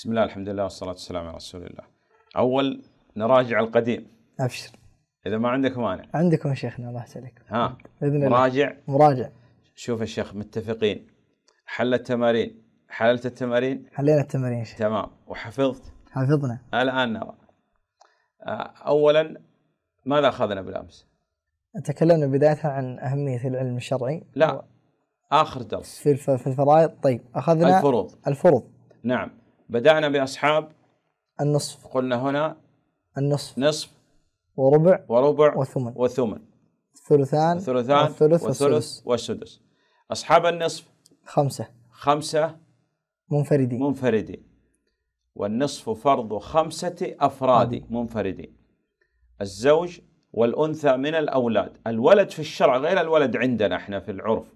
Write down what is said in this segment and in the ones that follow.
بسم الله الحمد لله والصلاة والسلام على رسول الله أول نراجع القديم أبشر إذا ما عندك مانع عندكم يا شيخنا الله يسلمك ها بإذن الله مراجع مراجع شوف الشيخ متفقين حل التمارين حللت التمارين حلينا التمارين شيخ تمام وحفظت حفظنا الآن نرى آه، أولا ماذا أخذنا بالأمس تكلمنا بداية عن أهمية العلم الشرعي لا و... آخر درس في الفرائض طيب أخذنا الفروض الفروض نعم بدأنا بأصحاب النصف قلنا هنا النصف نصف وربع وربع وثمن وثمن ثلثان ثلثان والثلث والثلث والسدس أصحاب النصف خمسة خمسة منفردين منفردين والنصف فرض خمسة أفراد منفردين الزوج والأنثى من الأولاد الولد في الشرع غير الولد عندنا احنا في العرف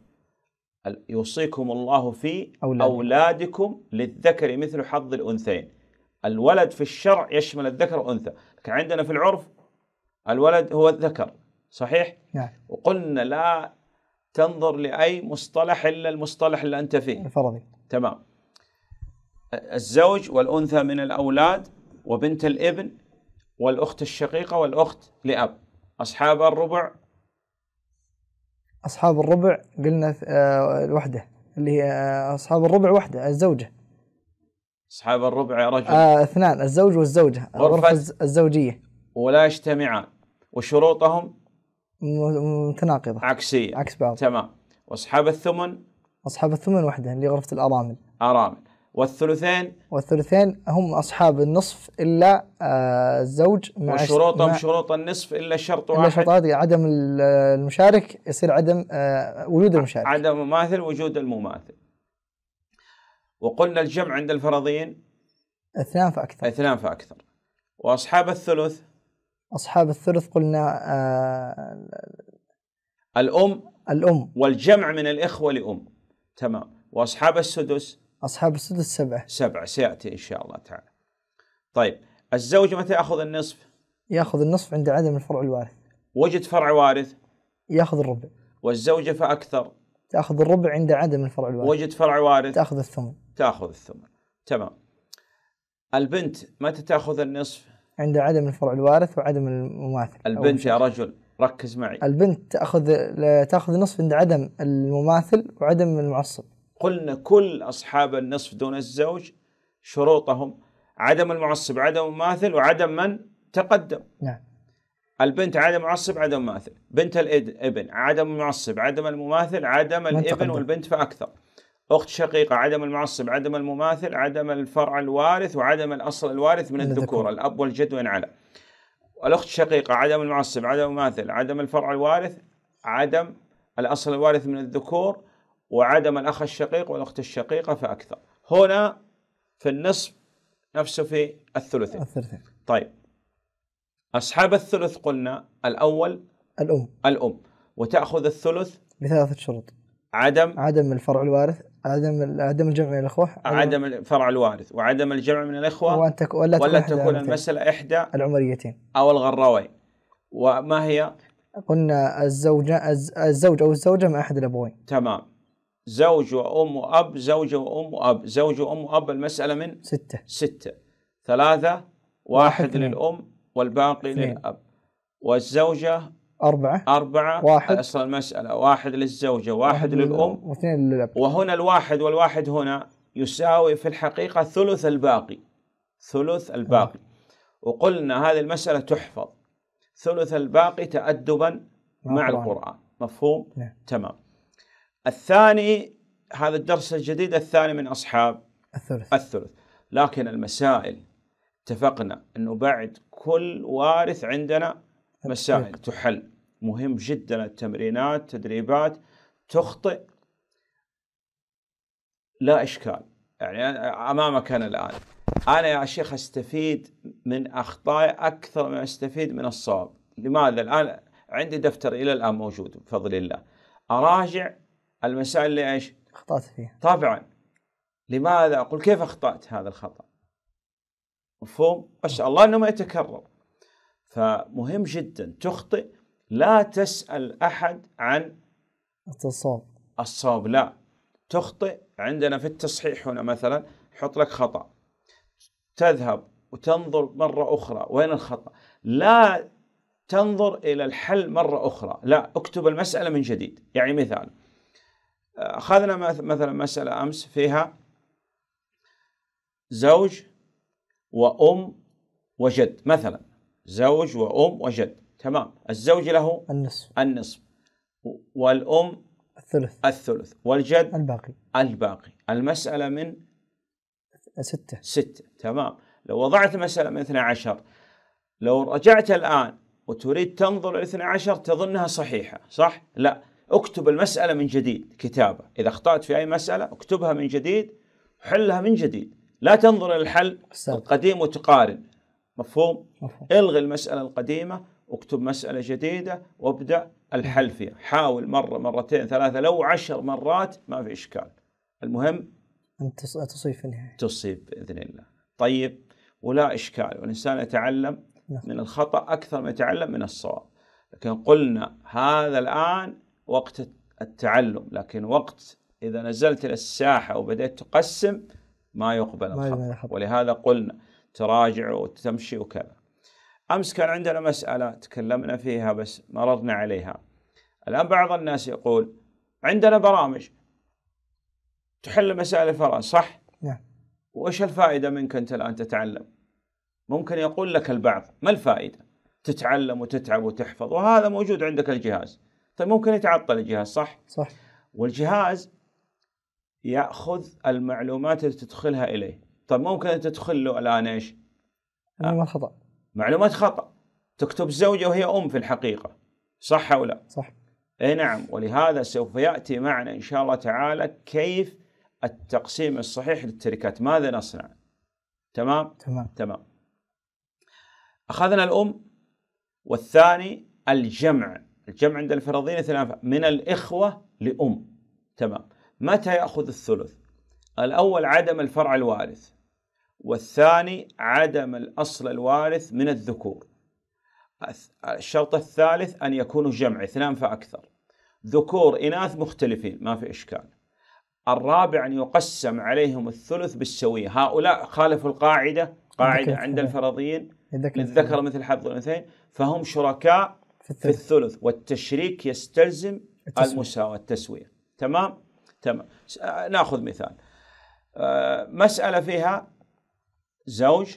يوصيكم الله في أولادكم, أولادكم للذكر مثل حظ الأنثيين الولد في الشرع يشمل الذكر والأنثى لكن عندنا في العرف الولد هو الذكر صحيح؟ نعم وقلنا لا تنظر لأي مصطلح إلا المصطلح اللي أنت فيه الفرضي تمام الزوج والأنثى من الأولاد وبنت الابن والأخت الشقيقة والأخت لأب أصحاب الربع أصحاب الربع قلنا الوحدة آه، اللي هي آه، أصحاب الربع وحدة الزوجة أصحاب الربع يا رجل آه اثنان الزوج والزوجة غرفة الزوجية ولا يجتمعان وشروطهم متناقضة عكسية عكس بعض تمام وأصحاب الثمن أصحاب الثمن وحدة اللي غرفة الأرامل أرامل والثلثين والثلثين هم أصحاب النصف إلا آه، الزوج مع وشروطا شروط النصف إلا شرط واحد إلا شرط عدم المشارك يصير عدم آه، وجود المشارك عدم مماثل وجود المماثل وقلنا الجمع عند الفرضيين اثنان فأكثر اثنان فأكثر وأصحاب الثلث أصحاب الثلث قلنا آه، الأم الأم والجمع من الإخوة لأم تمام وأصحاب السدس أصحاب السدس سبعة سبعة سيأتي إن شاء الله تعالى طيب الزوج متى يأخذ النصف يأخذ النصف عند عدم الفرع الوارث وجد فرع وارث يأخذ الربع والزوجة فأكثر تأخذ الربع عند عدم الفرع الوارث وجد فرع وارث تأخذ الثمن تأخذ الثمن تمام البنت متى تأخذ النصف عند عدم الفرع الوارث وعدم المماثل البنت يا رجل ركز معي البنت تأخذ تأخذ نصف عند عدم المماثل وعدم المعصب قلنا كل أصحاب النصف دون الزوج شروطهم عدم المعصب عدم المماثل وعدم من تقدم نعم البنت عدم معصب عدم ماثل بنت الابن عدم المعصب عدم المماثل عدم الابن والبنت فأكثر أخت شقيقة عدم المعصب عدم المماثل عدم الفرع الوارث وعدم الأصل الوارث من الذكور الأب والجد على الأخت شقيقه عدم المعصب عدم المماثل عدم الفرع الوارث عدم الأصل الوارث من الذكور وعدم الأخ الشقيق والأخت الشقيقة فأكثر هنا في النصف نفسه في الثلثين الثلثين طيب أصحاب الثلث قلنا الأول الأم الأم وتأخذ الثلث بثلاثة شروط عدم عدم الفرع الوارث عدم عدم الجمع من الاخوه عدم, الفرع الوارث وعدم الجمع من الاخوه وان ولا تكون, ولا تكون المساله احدى العمريتين او الغراوين وما هي؟ قلنا الزوجه الزوج او الزوجه مع احد الابوين تمام زوج وأم وأب زوجة وأم وأب زوج وأم وأب المسألة من ستة ستة ثلاثة واحد, واحد للأم والباقي اثنين. للأب والزوجة أربعة أربعة واحد أصل المسألة واحد للزوجة واحد, واحد للأم واثنين للأب وهنا الواحد والواحد هنا يساوي في الحقيقة ثلث الباقي ثلث الباقي وقلنا هذه المسألة تحفظ ثلث الباقي تأدبا مع, مع القرآن مفهوم؟ نعم. تمام الثاني هذا الدرس الجديد الثاني من أصحاب الثلث الثلث لكن المسائل اتفقنا أنه بعد كل وارث عندنا مسائل تحل مهم جدا التمرينات تدريبات تخطئ لا إشكال يعني أمامك أنا الآن أنا يا شيخ أستفيد من أخطائي أكثر من أستفيد من الصواب لماذا الآن عندي دفتر إلى الآن موجود بفضل الله أراجع المسائل اللي ايش؟ اخطات فيها طبعا لماذا اقول كيف اخطات هذا الخطا؟ مفهوم؟ اسال الله انه ما يتكرر فمهم جدا تخطئ لا تسال احد عن الصواب الصواب لا تخطئ عندنا في التصحيح هنا مثلا يحط لك خطا تذهب وتنظر مره اخرى وين الخطا؟ لا تنظر الى الحل مره اخرى لا اكتب المساله من جديد يعني مثال أخذنا مثلا مسألة أمس فيها زوج وأم وجد مثلا زوج وأم وجد تمام الزوج له النصف النصف والأم الثلث الثلث والجد الباقي الباقي المسألة من ستة ستة تمام لو وضعت مسألة من 12 لو رجعت الآن وتريد تنظر ال 12 تظنها صحيحة صح؟ لا اكتب المسألة من جديد كتابة إذا أخطأت في أي مسألة اكتبها من جديد حلها من جديد لا تنظر إلى الحل القديم وتقارن مفهوم؟, مفهوم؟ الغي المسألة القديمة واكتب مسألة جديدة وابدأ الحل فيها حاول مرة مرتين ثلاثة لو عشر مرات ما في إشكال المهم أن تصيب في النهاية تصيب بإذن الله طيب ولا إشكال والإنسان يتعلم نعم. من الخطأ أكثر ما يتعلم من الصواب لكن قلنا هذا الآن وقت التعلم لكن وقت إذا نزلت إلى الساحة وبدأت تقسم ما يقبل الخبر ولهذا قلنا تراجع وتمشي وكذا أمس كان عندنا مسألة تكلمنا فيها بس مررنا عليها الآن بعض الناس يقول عندنا برامج تحل مسائل الفرع صح؟ نعم وإيش الفائدة منك أنت الآن تتعلم؟ ممكن يقول لك البعض ما الفائدة؟ تتعلم وتتعب وتحفظ وهذا موجود عندك الجهاز طيب ممكن يتعطل الجهاز صح؟ صح والجهاز ياخذ المعلومات اللي تدخلها اليه طيب ممكن تدخل له الان ايش؟ معلومات خطا معلومات خطا تكتب زوجه وهي ام في الحقيقه صح او لا؟ صح اي نعم ولهذا سوف ياتي معنا ان شاء الله تعالى كيف التقسيم الصحيح للتركات ماذا نصنع؟ تمام؟ تمام تمام اخذنا الام والثاني الجمع الجمع عند الفرضين اثنان من الإخوة لأم تمام متى يأخذ الثلث الأول عدم الفرع الوارث والثاني عدم الأصل الوارث من الذكور الشرط الثالث أن يكونوا جمع اثنان فأكثر ذكور إناث مختلفين ما في إشكال الرابع أن يقسم عليهم الثلث بالسوية هؤلاء خالفوا القاعدة قاعدة عند الفرضيين للذكر مثل حظ الأنثيين فهم شركاء في الثلث, في الثلث والتشريك يستلزم التسوية. المساواة التسوية تمام تمام آه، ناخذ مثال آه، مسألة فيها زوج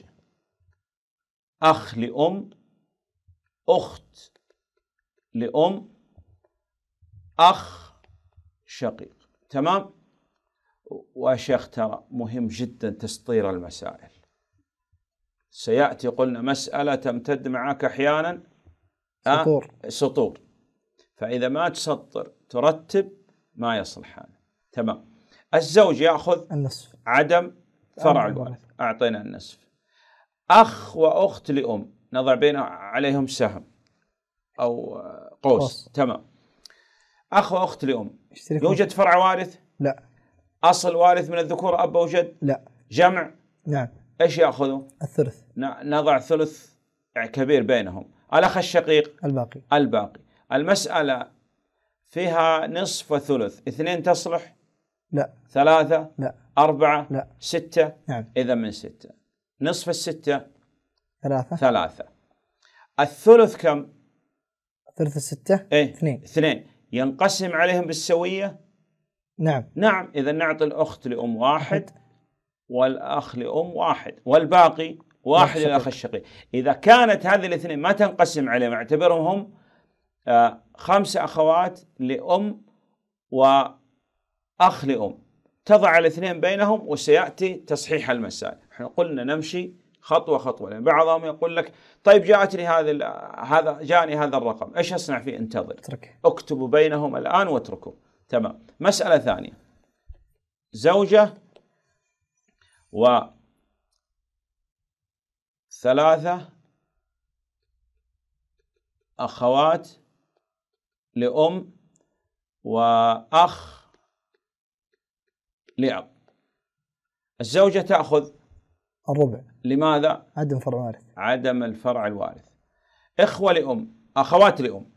أخ لأم أخت لأم أخ شقيق تمام وشيخ ترى مهم جدا تسطير المسائل سيأتي قلنا مسألة تمتد معك أحيانا سطور آه سطور فإذا ما تسطر ترتب ما يصلح هذا تمام الزوج يأخذ النصف عدم فرع الوارث أعطينا النصف أخ وأخت لأم نضع بين عليهم سهم أو قوس قوص. تمام أخ وأخت لأم يوجد فرع وارث؟ لا أصل وارث من الذكور أب جد؟ لا جمع؟ نعم ايش ياخذوا؟ الثلث نضع ثلث كبير بينهم الأخ الشقيق الباقي الباقي المسألة فيها نصف وثلث اثنين تصلح لا ثلاثة لا أربعة لا ستة نعم إذا من ستة نصف الستة ثلاثة ثلاثة الثلث كم؟ ثلث الستة إيه؟ اثنين اثنين ينقسم عليهم بالسوية نعم نعم إذا نعطي الأخت لأم واحد والأخ لأم واحد والباقي واحد الأخ الشقيق إذا كانت هذه الاثنين ما تنقسم عليهم اعتبرهم هم آه، خمسه خمس أخوات لأم وأخ لأم تضع الاثنين بينهم وسيأتي تصحيح المسائل احنا قلنا نمشي خطوة خطوة لأن يعني بعضهم يقول لك طيب جاءتني هذا هذا جاءني هذا الرقم ايش أصنع فيه انتظر اتركه اكتبوا بينهم الآن واتركوا تمام مسألة ثانية زوجة و ثلاثة أخوات لأم وأخ لأب الزوجة تأخذ الربع لماذا؟ عدم فرع وارث عدم الفرع الوارث إخوة لأم أخوات لأم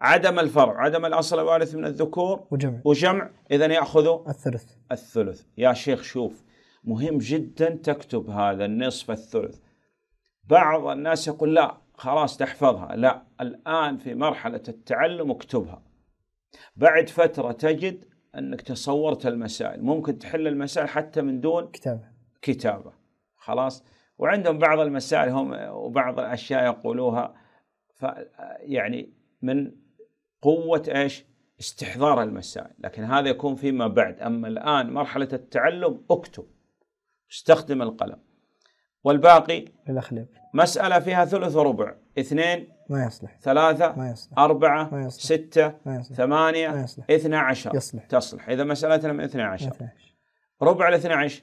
عدم الفرع عدم الأصل الوارث من الذكور وجمع وجمع إذا يأخذ الثلث الثلث يا شيخ شوف مهم جدا تكتب هذا النصف الثلث بعض الناس يقول لا خلاص تحفظها لا الآن في مرحلة التعلم اكتبها بعد فترة تجد أنك تصورت المسائل ممكن تحل المسائل حتى من دون كتابة كتابة خلاص وعندهم بعض المسائل هم وبعض الأشياء يقولوها ف يعني من قوة إيش استحضار المسائل لكن هذا يكون فيما بعد أما الآن مرحلة التعلم اكتب استخدم القلم والباقي للأخلب مسألة فيها ثلث وربع اثنين ما يصلح ثلاثة ما يصلح أربعة ما يصلح ستة ما يصلح ثمانية ما يصلح اثنى عشر يصلح تصلح إذا مسألتنا من اثنى عشر ربع الاثنى عشر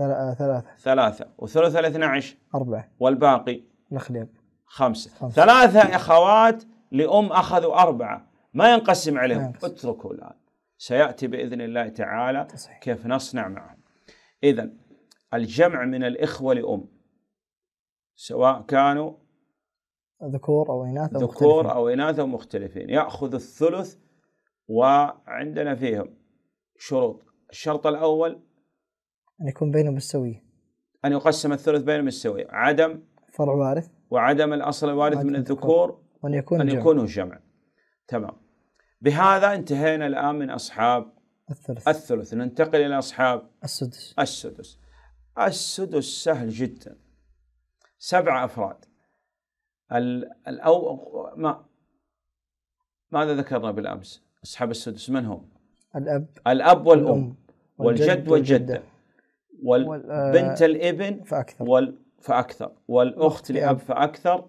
آه، ثلاثة ثلاثة وثلث الاثنى عشر أربعة والباقي الأخلب خمسة. خمسة ثلاثة أخوات لأم أخذوا أربعة ما ينقسم عليهم ما ينقسم. اتركوا الآن سيأتي بإذن الله تعالى تصحيح. كيف نصنع معهم إذا الجمع من الإخوة لأم سواء كانوا ذكور أو إناث أو ذكور أو إناث أو مختلفين يأخذ الثلث وعندنا فيهم شروط الشرط الأول أن يكون بينهم بالسوية أن يقسم الثلث بينهم بالسوية عدم فرع وارث وعدم الأصل الوارث من الذكور وأن يكون أن يكونوا جمع تمام بهذا انتهينا الآن من أصحاب الثلث الثلث ننتقل إلى أصحاب السدس السدس السدس سهل جدا سبعة أفراد الأو ما ماذا ذكرنا بالأمس أصحاب السدس من هم الأب الأب والأم, والأم والجد والجدة والبنت آه، الابن فأكثر وال فأكثر والأخت لأب فأكثر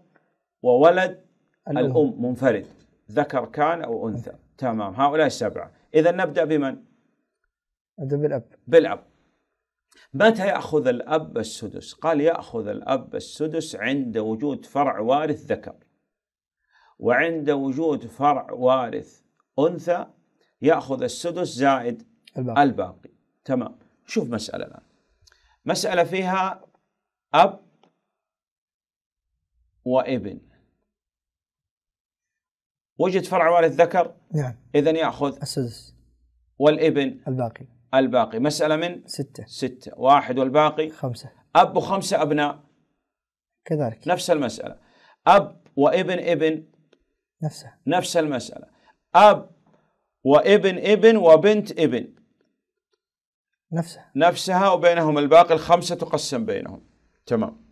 وولد الأم, الأم منفرد ذكر كان أو أنثى تمام هؤلاء السبعة إذا نبدأ بمن؟ نبدأ بالأب بالأب متى يأخذ الأب السدس؟ قال يأخذ الأب السدس عند وجود فرع وارث ذكر وعند وجود فرع وارث أنثى يأخذ السدس زائد الباقي, الباقي. تمام شوف مسألة الآن مسألة فيها أب وابن وجد فرع وارث ذكر نعم إذا يأخذ السدس والابن الباقي الباقي مسألة من ستة ستة واحد والباقي خمسة أب وخمسة أبناء كذلك نفس المسألة أب وابن ابن نفسه نفس المسألة أب وابن ابن وبنت ابن نفسها نفسها وبينهم الباقي الخمسة تقسم بينهم تمام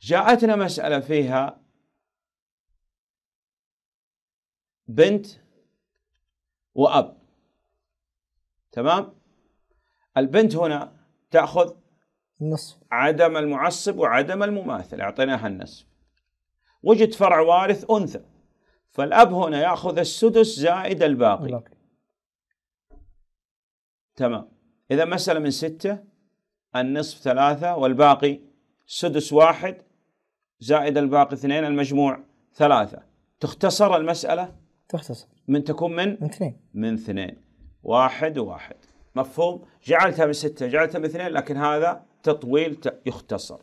جاءتنا مسألة فيها بنت وأب تمام البنت هنا تاخذ النصف عدم المعصب وعدم المماثل اعطيناها النصف وجد فرع وارث انثى فالاب هنا ياخذ السدس زائد الباقي, الباقي. تمام اذا مساله من سته النصف ثلاثه والباقي سدس واحد زائد الباقي اثنين المجموع ثلاثه تختصر المساله تختصر من تكون من من اثنين من اثنين واحد وواحد مفهوم جعلتها من ستة جعلتها من اثنين لكن هذا تطويل يختصر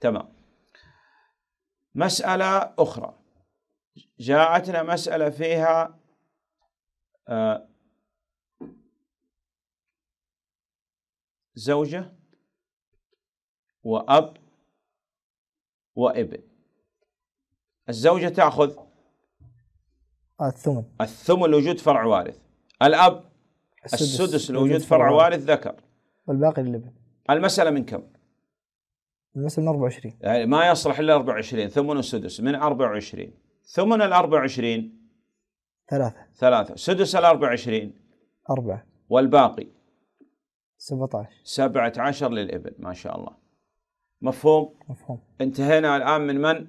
تمام مسألة أخرى جاءتنا مسألة فيها آه، زوجة وأب وابن الزوجة تأخذ الثمن الثمن لوجود فرع وارث الأب السدس, لوجود فرع وارث ذكر والباقي للابن المسألة من كم؟ المسألة من 24 يعني ما يصلح إلا 24 ثمن السدس من 24 ثمن ال 24 ثلاثة ثلاثة سدس ال 24 أربعة والباقي 17 17 للابن ما شاء الله مفهوم؟ مفهوم انتهينا الآن من من؟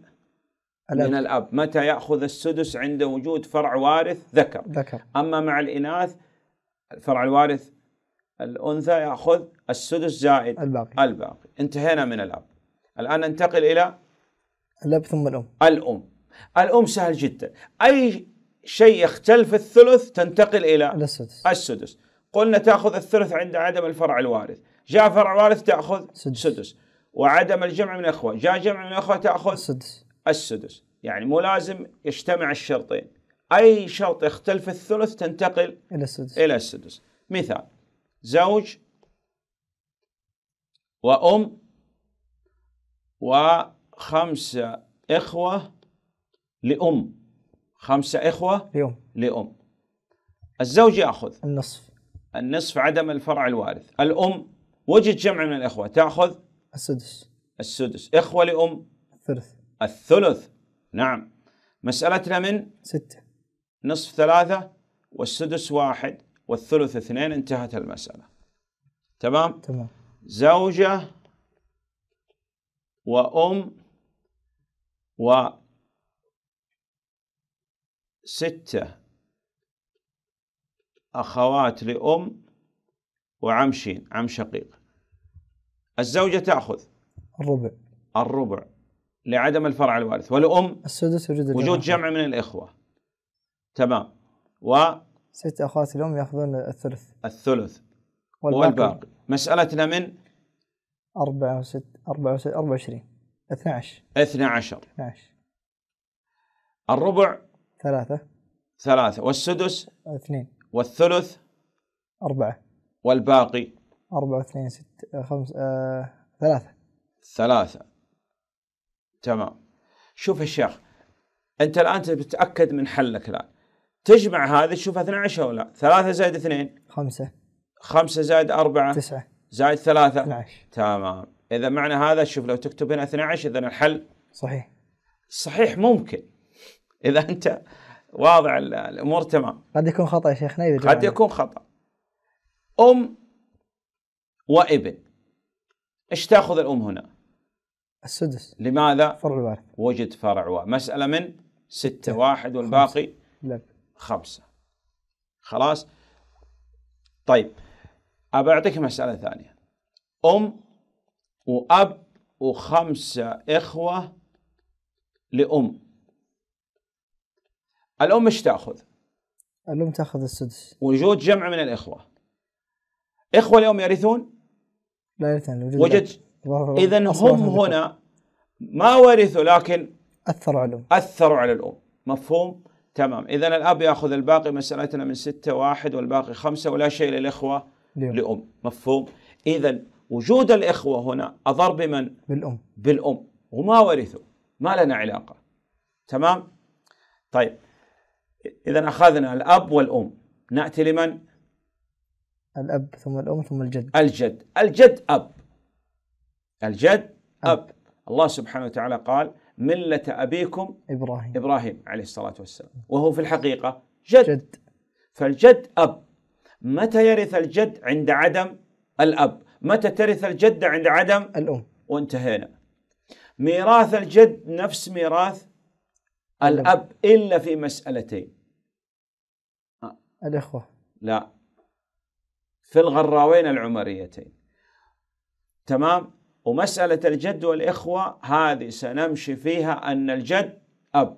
الأب. من الأب متى يأخذ السدس عند وجود فرع وارث ذكر ذكر أما مع الإناث الفرع الوارث الأنثى يأخذ السدس زائد الباقي الباقي انتهينا من الأب الآن ننتقل إلى الأب ثم الأم الأم الأم سهل جدا أي شيء يختلف الثلث تنتقل إلى السدس السدس قلنا تأخذ الثلث عند عدم الفرع الوارث جاء فرع وارث تأخذ سدس, سدس. وعدم الجمع من اخوه جاء جمع من اخوه تأخذ السدس السدس يعني مو لازم يجتمع الشرطين أي شرط يختلف الثلث تنتقل إلى السدس إلى السدس مثال زوج وأم وخمسة إخوة لأم خمسة إخوة لأم لأم الزوج يأخذ النصف النصف عدم الفرع الوارث الأم وجد جمع من الإخوة تأخذ السدس السدس إخوة لأم الثلث الثلث نعم مسألتنا من ستة نصف ثلاثة والسدس واحد والثلث اثنين انتهت المسألة تمام؟ تمام زوجة وأم و ستة أخوات لأم وعم شين عم شقيق الزوجة تأخذ الربع الربع لعدم الفرع الوارث والأم السدس وجود, وجود جمع من الإخوة تمام و ست اخوات الام ياخذون الثلث الثلث والباقي, والباقي. مسالتنا من 4 و 6 4 و 24 12 12 12 الربع ثلاثة ثلاثة والسدس اثنين والثلث أربعة والباقي أربعة اثنين ستة خمسة آه، ثلاثة ثلاثة تمام شوف الشيخ أنت الآن تتأكد من حلك الآن تجمع هذا تشوفها 12 او لا 3 زائد 2 5 5 زائد 4 9 زائد 3 12 تمام اذا معنى هذا شوف لو تكتب هنا 12 اذا الحل صحيح صحيح ممكن اذا انت واضع الامور تمام قد يكون خطا يا شيخنا اذا قد يكون خطا ام وابن ايش تاخذ الام هنا؟ السدس لماذا؟ فرع الوارث وجد فرع وارث مساله من ستة واحد والباقي لب خمسة خلاص طيب أبى أعطيك مسألة ثانية أم وأب وخمسة إخوة لأم الأم إيش تأخذ؟ الأم تأخذ السدس وجود جمع من الإخوة إخوة اليوم يرثون؟ لا يرثون وجد إذا هم هنا ما ورثوا لكن أثروا على الأم أثروا على الأم مفهوم؟ تمام إذا الأب يأخذ الباقي مسألتنا من ستة واحد والباقي خمسة ولا شيء للإخوة لأم, لأم. مفهوم إذا وجود الإخوة هنا أضر بمن؟ بالأم بالأم وما ورثوا ما لنا علاقة تمام؟ طيب إذا أخذنا الأب والأم نأتي لمن؟ الأب ثم الأم ثم الجد الجد الجد أب الجد أب, أب. الله سبحانه وتعالى قال ملة أبيكم إبراهيم إبراهيم عليه الصلاة والسلام وهو في الحقيقة جد, جد. فالجد أب متى يرث الجد عند عدم الأب متى ترث الجدة عند عدم الأم وانتهينا ميراث الجد نفس ميراث الأب إلا في مسألتين الإخوة لا في الغراوين العمريتين تمام ومسألة الجد والإخوة هذه سنمشي فيها أن الجد أب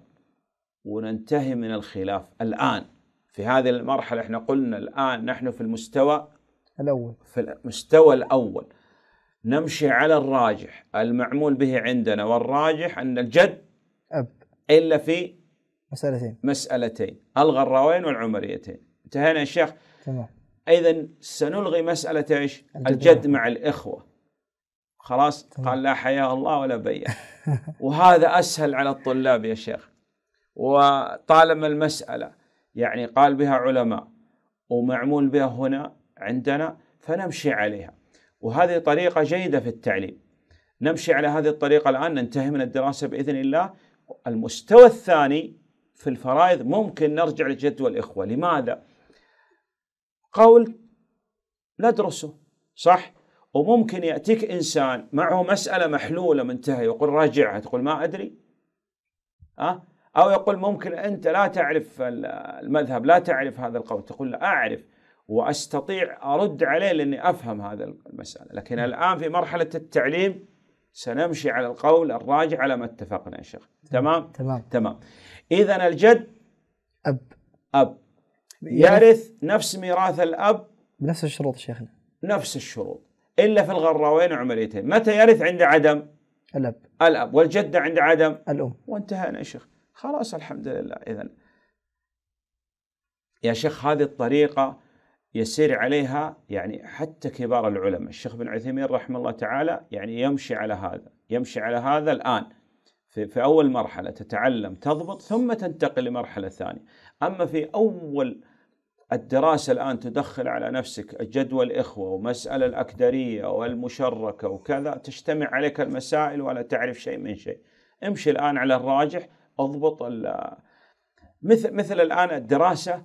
وننتهي من الخلاف الآن في هذه المرحلة احنا قلنا الآن نحن في المستوى الأول في المستوى الأول نمشي على الراجح المعمول به عندنا والراجح أن الجد أب إلا في مسألتين مسألتين الغراوين والعمريتين انتهينا يا شيخ تمام إذا سنلغي مسألة إيش الجد, الجد مع الإخوة خلاص طيب. قال لا حياء الله ولا بياء وهذا أسهل على الطلاب يا شيخ وطالما المسألة يعني قال بها علماء ومعمول بها هنا عندنا فنمشي عليها وهذه طريقة جيدة في التعليم نمشي على هذه الطريقة الآن ننتهي من الدراسة بإذن الله المستوى الثاني في الفرائض ممكن نرجع لجدول الإخوة لماذا؟ قول ندرسه صح؟ وممكن يأتيك إنسان معه مسألة محلولة منتهية يقول راجعها تقول ما أدري أه؟ أو يقول ممكن أنت لا تعرف المذهب لا تعرف هذا القول تقول له أعرف وأستطيع أرد عليه لأني أفهم هذا المسألة لكن الآن في مرحلة التعليم سنمشي على القول الراجع على ما اتفقنا يا شيخ تمام تمام تمام إذا الجد أب أب يعني يرث نفس ميراث الأب بنفس الشروط شيخنا نفس الشروط إلا في الغراوين وعمليتين متى يرث عند عدم الأب الأب والجدة عند عدم الأم وانتهينا يا شيخ خلاص الحمد لله إذا يا شيخ هذه الطريقة يسير عليها يعني حتى كبار العلماء الشيخ بن عثيمين رحمه الله تعالى يعني يمشي على هذا يمشي على هذا الآن في, في أول مرحلة تتعلم تضبط ثم تنتقل لمرحلة ثانية أما في أول الدراسة الآن تدخل على نفسك جدول إخوة ومسألة الأكدرية والمشركة وكذا تجتمع عليك المسائل ولا تعرف شيء من شيء امشي الآن على الراجح اضبط مثل مثل الآن الدراسة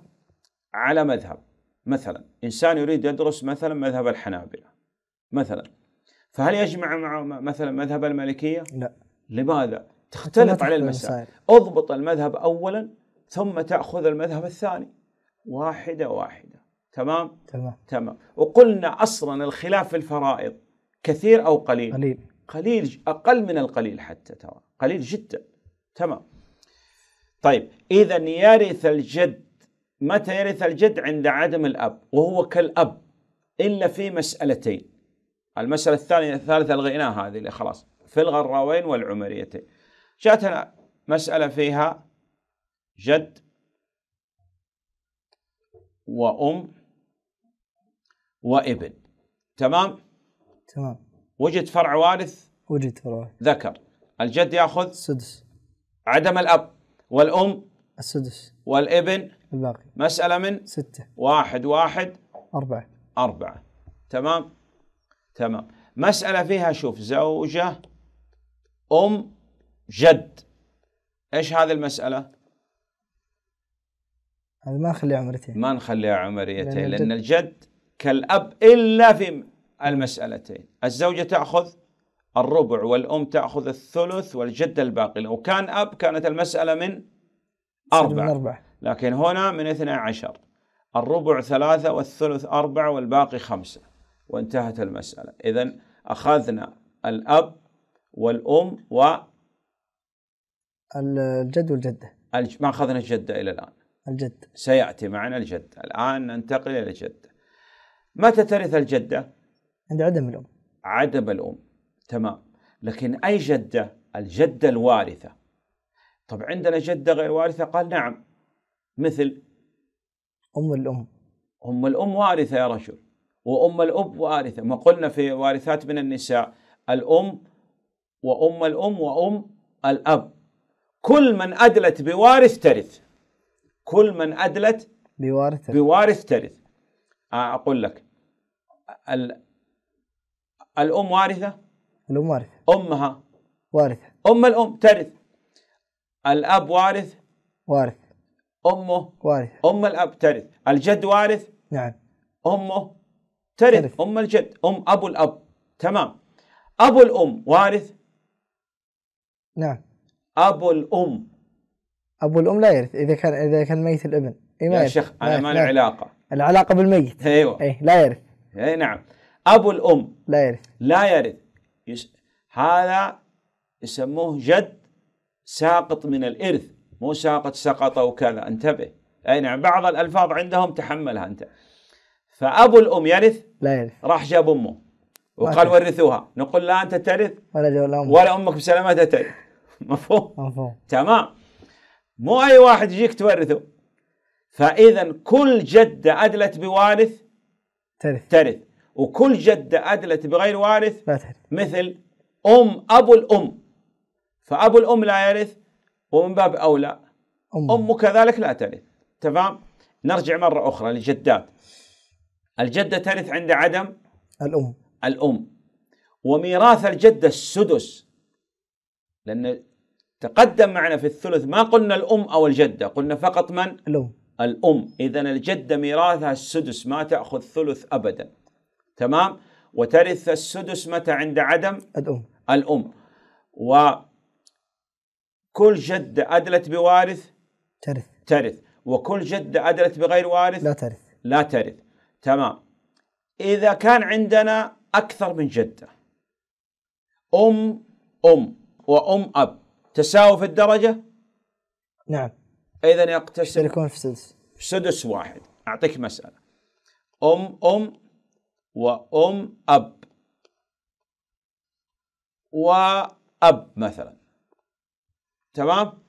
على مذهب مثلا إنسان يريد يدرس مثلا مذهب الحنابلة مثلا فهل يجمع مع مثلا مذهب المالكية؟ لا لماذا؟ تختلف على المسائل اضبط المذهب أولا ثم تأخذ المذهب الثاني واحده واحده تمام تمام تمام وقلنا اصلا الخلاف في الفرائض كثير او قليل قليل قليل اقل من القليل حتى ترى قليل جدا تمام طيب اذا يرث الجد متى يرث الجد عند عدم الاب وهو كالاب الا في مسالتين المساله الثانيه الثالثه الغيناها هذه اللي خلاص في الغراوين والعمريتين جاءتنا مساله فيها جد وأم وابن تمام؟ تمام وجد فرع وارث وجد فرع وارث ذكر الجد ياخذ سدس عدم الاب والام السدس والابن الباقي مسألة من ستة واحد واحد أربعة أربعة تمام تمام مسألة فيها شوف زوجة أم جد إيش هذه المسألة هذا ما نخليها عمريتين ما نخليها عمريتين لأن, لأن الجد كالأب إلا في المسألتين الزوجة تأخذ الربع والأم تأخذ الثلث والجد الباقي لو كان أب كانت المسألة من أربع, من أربع. لكن هنا من اثنى عشر الربع ثلاثة والثلث أربعة والباقي خمسة وانتهت المسألة إذا أخذنا الأب والأم و الجد والجدة ما أخذنا الجدة إلى الآن الجد سيأتي معنا الجد الآن ننتقل إلى الجدة متى ترث الجدة؟ عند عدم الأم عدم الأم تمام لكن أي جدة؟ الجدة الوارثة طب عندنا جدة غير وارثة قال نعم مثل أم الأم أم الأم وارثة يا رجل وأم الأب وارثة ما قلنا في وارثات من النساء الأم وأم الأم وأم الأب كل من أدلت بوارث ترث كل من أدلت بوارث بوارث ترث آه، أقول لك الأم وارثة الأم وارثة أمها وارثة أم الأم ترث الأب وارث وارث أمه وارث أم الأب ترث الجد وارث نعم أمه ترث, ترث. أم الجد أم أبو الأب تمام أبو الأم وارث نعم أبو الأم ابو الام لا يرث اذا كان اذا كان ميت الابن اي ما يا شيخ انا ما له علاقه العلاقه بالميت ايوه اي لا يرث اي نعم ابو الام لا يرث لا يرث يس... هذا يسموه جد ساقط من الارث مو ساقط سقط وكذا انتبه اي نعم بعض الالفاظ عندهم تحملها انت فابو الام يرث لا يرث راح جاب امه وقال ورثوها نقول لا انت ترث ولا ولا امك ولا امك بسلامتها ترث مفهوم مفهوم تمام مو أي واحد يجيك تورثه فإذا كل جدة أدلت بوارث ترث ترث وكل جدة أدلت بغير وارث لا ترث مثل أم أبو الأم فأبو الأم لا يرث ومن باب أولى أم. أم كذلك لا ترث تمام نرجع مرة أخرى للجدات الجدة ترث عند عدم الأم الأم وميراث الجدة السدس لأن تقدم معنا في الثلث ما قلنا الأم أو الجدة قلنا فقط من؟ الأم الأم إذا الجدة ميراثها السدس ما تأخذ ثلث أبدا تمام؟ وترث السدس متى عند عدم؟ الأم الأم وكل جدة أدلت بوارث ترث ترث وكل جدة أدلت بغير وارث لا ترث لا ترث تمام إذا كان عندنا أكثر من جدة أم أم وأم أب تساوي في الدرجه نعم اذا يقتسم يكون في سدس سدس واحد اعطيك مساله ام ام وام اب واب مثلا تمام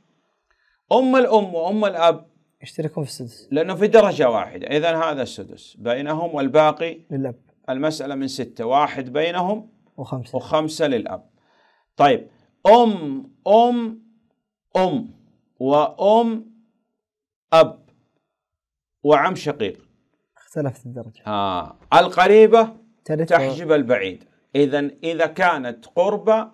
ام الام وام الاب يشتركون في السدس لانه في درجه واحده اذا هذا السدس بينهم والباقي للاب المساله من سته واحد بينهم وخمسه وخمسه للاب طيب أم أم أم وأم أب وعم شقيق اختلفت الدرجة آه. القريبة تحجب و... البعيد إذا إذا كانت قربة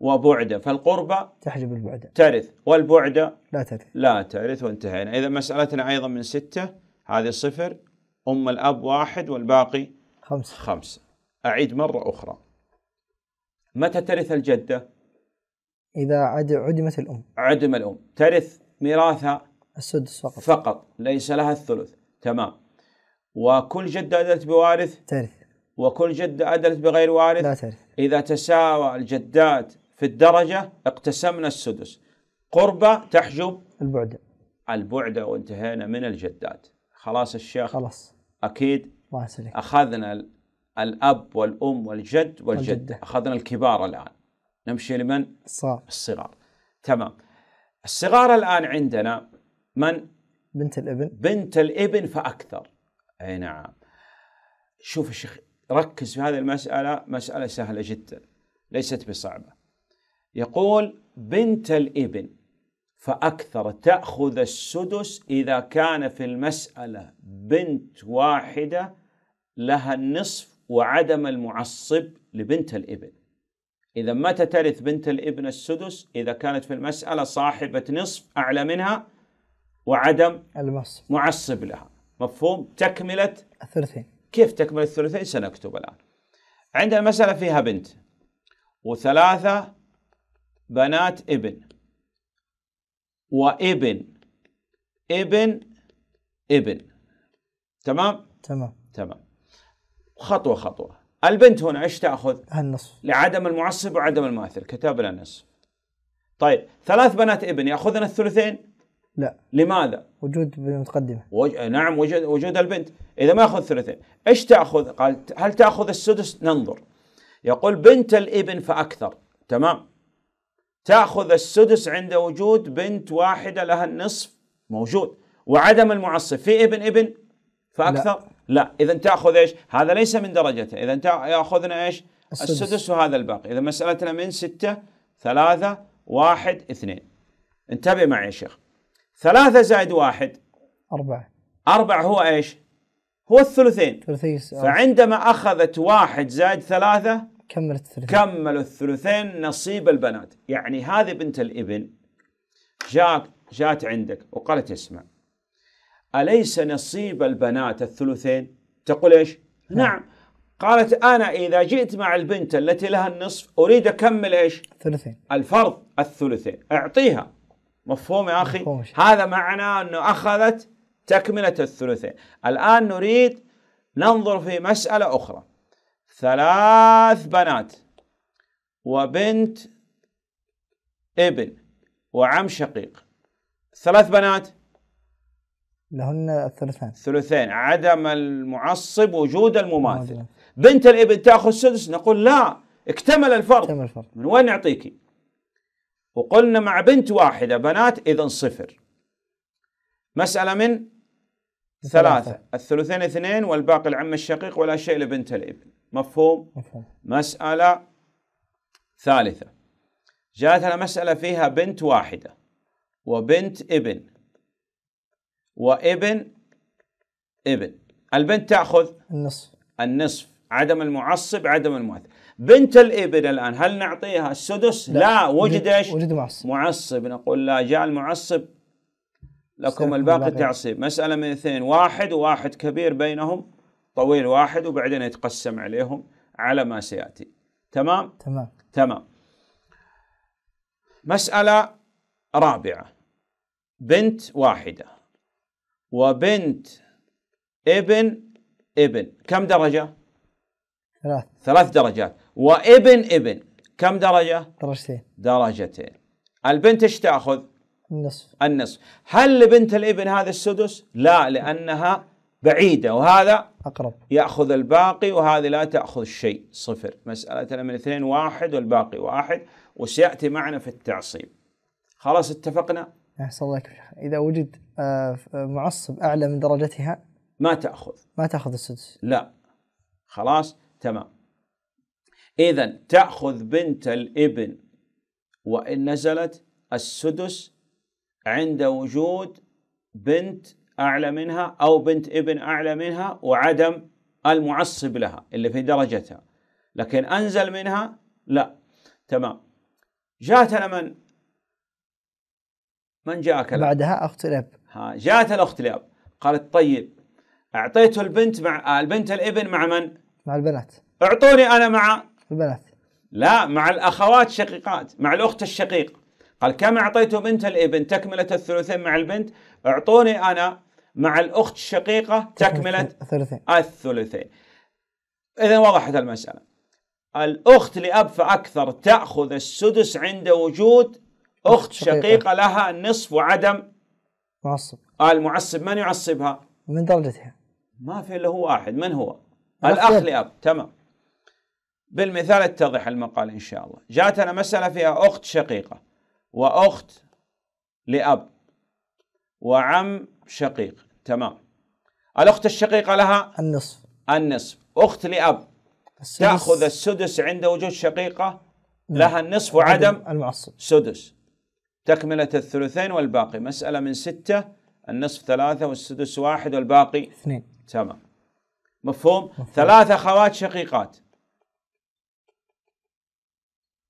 وبعدة فالقربة تحجب البعدة ترث والبعدة لا ترث لا ترث وانتهينا إذا مسألتنا أيضا من ستة هذه صفر أم الأب واحد والباقي خمسة خمسة أعيد مرة أخرى متى ترث الجدة؟ إذا عدمت الأم عدم الأم ترث ميراثها السدس فقط فقط ليس لها الثلث تمام وكل جدة أدلت بوارث ترث وكل جدة أدلت بغير وارث لا ترث إذا تساوى الجدات في الدرجة اقتسمنا السدس قربة تحجب البعد البعد وانتهينا من الجدات خلاص الشيخ خلاص أكيد الله يسلمك أخذنا الأب والأم والجد والجدة. أخذنا الكبار الآن نمشي لمن؟ الصغار الصغار تمام الصغار الآن عندنا من؟ بنت الابن بنت الابن فأكثر أي نعم شوف الشيخ ركز في هذه المسألة مسألة سهلة جدا ليست بصعبة يقول بنت الابن فأكثر تأخذ السدس إذا كان في المسألة بنت واحدة لها النصف وعدم المعصب لبنت الابن إذا متى ترث بنت الابن السدس إذا كانت في المسألة صاحبة نصف أعلى منها وعدم المصر. معصب لها مفهوم تكملة الثلثين كيف تكملة الثلثين سنكتب الآن عندنا مسألة فيها بنت وثلاثة بنات ابن وابن ابن ابن تمام تمام تمام خطوة خطوة البنت هنا ايش تاخذ؟ النصف لعدم المعصب وعدم الماثل كتاب لها النصف طيب ثلاث بنات ابن ياخذن الثلثين؟ لا لماذا؟ وجود متقدمة وج... نعم وجود وجود البنت إذا ما يأخذ ثلثين إيش تأخذ؟ قال هل تأخذ السدس؟ ننظر يقول بنت الابن فأكثر تمام تأخذ السدس عند وجود بنت واحدة لها النصف موجود وعدم المعصب في ابن ابن فأكثر لا. لا اذا تاخذ ايش؟ هذا ليس من درجته، اذا ياخذنا ايش؟ السدس, السدس وهذا الباقي، اذا مسالتنا من سته ثلاثه واحد اثنين. انتبه معي يا شيخ. ثلاثه زائد واحد أربعة أربعة هو ايش؟ هو الثلثين ثلثي فعندما أخذت واحد زائد ثلاثة كملت الثلثين كملوا الثلثين نصيب البنات يعني هذه بنت الابن جاك جات عندك وقالت اسمع أليس نصيب البنات الثلثين تقول إيش نعم. نعم قالت أنا إذا جئت مع البنت التي لها النصف أريد أكمل إيش الثلثين الفرض الثلثين أعطيها مفهوم يا أخي مفهومش. هذا معناه أنه أخذت تكملة الثلثين الآن نريد ننظر في مسألة أخرى ثلاث بنات وبنت ابن وعم شقيق ثلاث بنات لهن الثلثان الثلثين عدم المعصب وجود المماثل بنت الابن تاخذ سدس نقول لا اكتمل الفرض اكتمل الفرض من وين نعطيكي؟ وقلنا مع بنت واحده بنات اذا صفر مساله من ثلاثة. ثلاثة الثلثين اثنين والباقي العم الشقيق ولا شيء لبنت الابن مفهوم؟, مفهوم. مسألة ثالثة جاءتنا مسألة فيها بنت واحدة وبنت ابن وابن ابن البنت تأخذ النصف النصف عدم المعصب عدم المؤثر بنت الابن الان هل نعطيها السدس؟ لا, لا. وجد ايش؟ وجد معصب معصب نقول لا جاء المعصب لكم الباقي تعصيب مسألة من اثنين واحد وواحد كبير بينهم طويل واحد وبعدين يتقسم عليهم على ما سيأتي تمام؟ تمام تمام مسألة رابعة بنت واحدة وبنت ابن ابن كم درجة؟ ثلاث ثلاث درجات وابن ابن كم درجة؟ درجتين درجتين البنت ايش تأخذ؟ النصف النصف هل لبنت الابن هذا السدس؟ لا لأنها بعيدة وهذا أقرب يأخذ الباقي وهذه لا تأخذ شيء صفر مسألتنا من اثنين واحد والباقي واحد وسيأتي معنا في التعصيب خلاص اتفقنا؟ يحصل لك إذا وجد آه، آه، معصب أعلى من درجتها ما تأخذ ما تأخذ السدس لا خلاص تمام إذا تأخذ بنت الابن وإن نزلت السدس عند وجود بنت أعلى منها أو بنت ابن أعلى منها وعدم المعصب لها اللي في درجتها لكن أنزل منها لا تمام جاءت لمن من جاءك الأب بعدها أخت الأب ها جاءت الأخت الأب قالت طيب أعطيته البنت مع آه، البنت الابن مع من؟ مع البنات أعطوني أنا مع البنات لا مع الأخوات الشقيقات مع الأخت الشقيق قال كم أعطيته بنت الابن تكملة الثلثين مع البنت أعطوني أنا مع الأخت الشقيقة تكملة الثلثين الثلثين إذا وضحت المسألة الأخت لأب فأكثر تأخذ السدس عند وجود أخت شقيقة لها النصف وعدم معصب آه المعصب من يعصبها؟ من درجتها ما في إلا هو واحد من هو؟ الأخ لأب تمام بالمثال اتضح المقال إن شاء الله جاءتنا مسألة فيها أخت شقيقة وأخت لأب وعم شقيق تمام الأخت الشقيقة لها النصف النصف أخت لأب السدس. تأخذ السدس عند وجود شقيقة نعم. لها النصف وعدم المعصب سدس تكملة الثلثين والباقي مسألة من ستة النصف ثلاثة والسدس واحد والباقي اثنين تمام مفهوم؟, مفهوم ثلاث أخوات شقيقات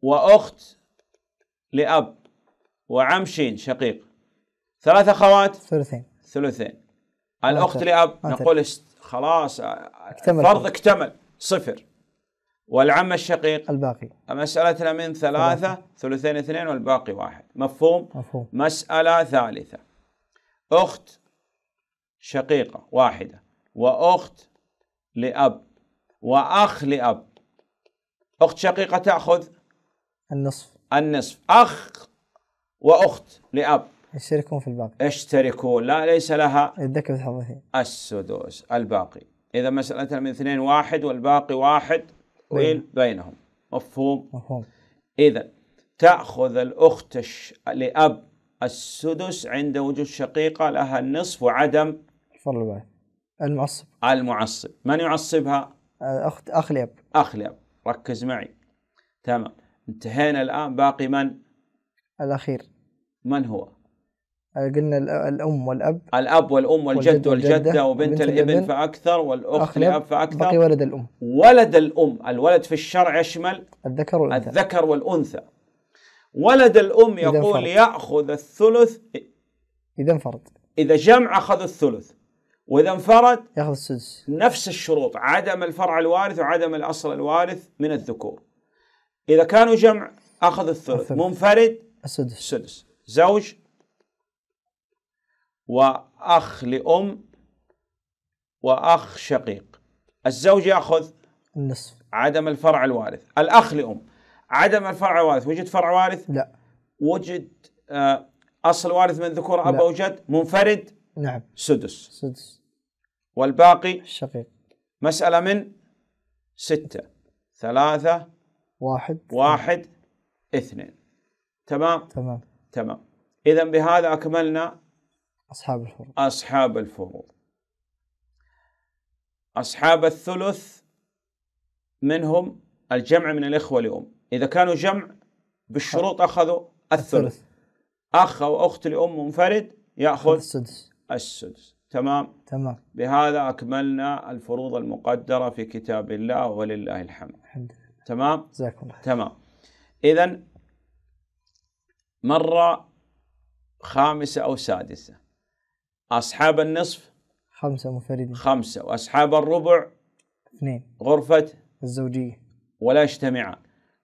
وأخت لأب وعم شين شقيق ثلاث أخوات ثلثين ثلثين الأخت لأب نقول خلاص اكتمل فرض اكتمل صفر والعم الشقيق الباقي مسألتنا من ثلاثة, ثلاثة. ثلثين اثنين والباقي واحد مفهوم؟ مفهوم مسألة ثالثة أخت شقيقة واحدة وأخت لأب وأخ لأب أخت شقيقة تأخذ النصف النصف أخ وأخت لأب يشتركون في الباقي يشتركون لا ليس لها الذكر الحظه السدوس الباقي إذا مسألتنا من اثنين واحد والباقي واحد وين بينهم مفهوم مفهوم اذا تاخذ الاخت لاب السدس عند وجود شقيقه لها النصف وعدم الوالد المعصب المعصب من يعصبها اخت اخ لاب اخ لاب ركز معي تمام انتهينا الان باقي من الاخير من هو آه، قلنا الام والاب الاب والام والجد والجده وبنت الابن فاكثر والاخت لاب فاكثر بقي ولد الام ولد الام الولد في الشرع يشمل الذكر والانثى الذكر والانثى ولد الام يقول ياخذ الثلث اذا انفرد اذا جمع اخذ الثلث واذا انفرد ياخذ السدس نفس الشروط عدم الفرع الوارث وعدم الاصل الوارث من الذكور اذا كانوا جمع اخذ الثلث, الثلث. منفرد السدس السدس زوج وأخ لأم وأخ شقيق الزوج يأخذ النصف عدم الفرع الوارث الأخ لأم عدم الفرع الوارث وجد فرع وارث لا وجد آه، أصل وارث من ذكور أب أو جد منفرد نعم سدس سدس والباقي الشقيق مسألة من ستة ثلاثة واحد واحد اثنين تمام تمام تمام إذا بهذا أكملنا أصحاب الفروض أصحاب الفروض أصحاب الثلث منهم الجمع من الإخوة لأم إذا كانوا جمع بالشروط أه، أخذوا الثلث, أخ أو أخت لأم منفرد يأخذ السدس السدس تمام تمام بهذا أكملنا الفروض المقدرة في كتاب الله ولله الحمد الحمد لله تمام جزاكم الله تمام إذا مرة خامسة أو سادسة أصحاب النصف خمسة منفردين خمسة وأصحاب الربع اثنين غرفة الزوجية ولا يجتمعان